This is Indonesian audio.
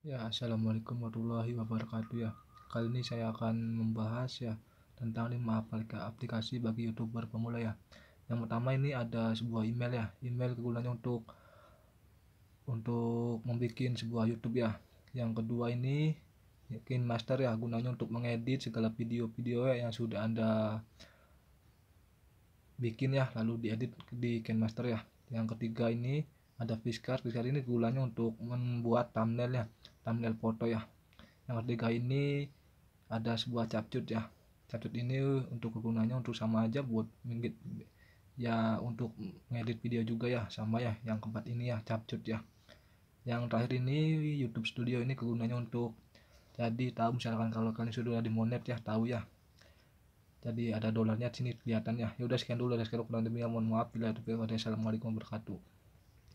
Ya, Assalamualaikum warahmatullahi wabarakatuh ya. Kali ini saya akan membahas ya tentang lima aplikasi bagi YouTuber pemula ya. Yang pertama ini ada sebuah email ya. Email kegunaannya untuk untuk membuat sebuah YouTube ya. Yang kedua ini yakin Master ya gunanya untuk mengedit segala video-video ya yang sudah Anda bikin ya lalu diedit di King Master ya. Yang ketiga ini ada Fiskars. Fiskars ini gunanya untuk membuat thumbnail ya thumbnail foto ya yang ketiga ini ada sebuah capcut ya capcut ini untuk kegunaannya untuk sama aja buat minggit ya untuk ngedit video juga ya sama ya yang keempat ini ya capcut ya yang terakhir ini YouTube Studio ini kegunaannya untuk jadi tahu misalkan kalau kalian sudah di monet ya tahu ya jadi ada dolarnya sini kelihatan ya ya sekian dulu dari sekarang kurang lebihnya mohon maaf bila ada assalamualaikum warahmatullahi wabarakatuh